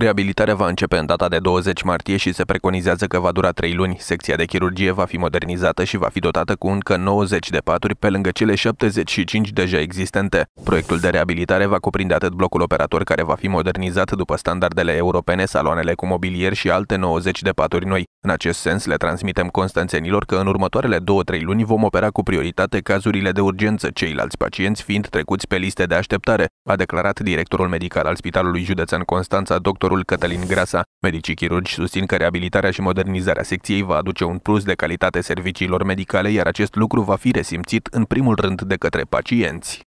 Reabilitarea va începe în data de 20 martie și se preconizează că va dura 3 luni. Secția de chirurgie va fi modernizată și va fi dotată cu încă 90 de paturi pe lângă cele 75 deja existente. Proiectul de reabilitare va cuprinde atât blocul operator care va fi modernizat după standardele europene, saloanele cu mobilier și alte 90 de paturi noi. În acest sens, le transmitem constanțenilor că în următoarele 2-3 luni vom opera cu prioritate cazurile de urgență, ceilalți pacienți fiind trecuți pe liste de așteptare, a declarat directorul medical al Spitalului Județean Constanța, dr doctorul Cătălin Grasa. Medicii chirurgi susțin că reabilitarea și modernizarea secției va aduce un plus de calitate serviciilor medicale, iar acest lucru va fi resimțit în primul rând de către pacienți.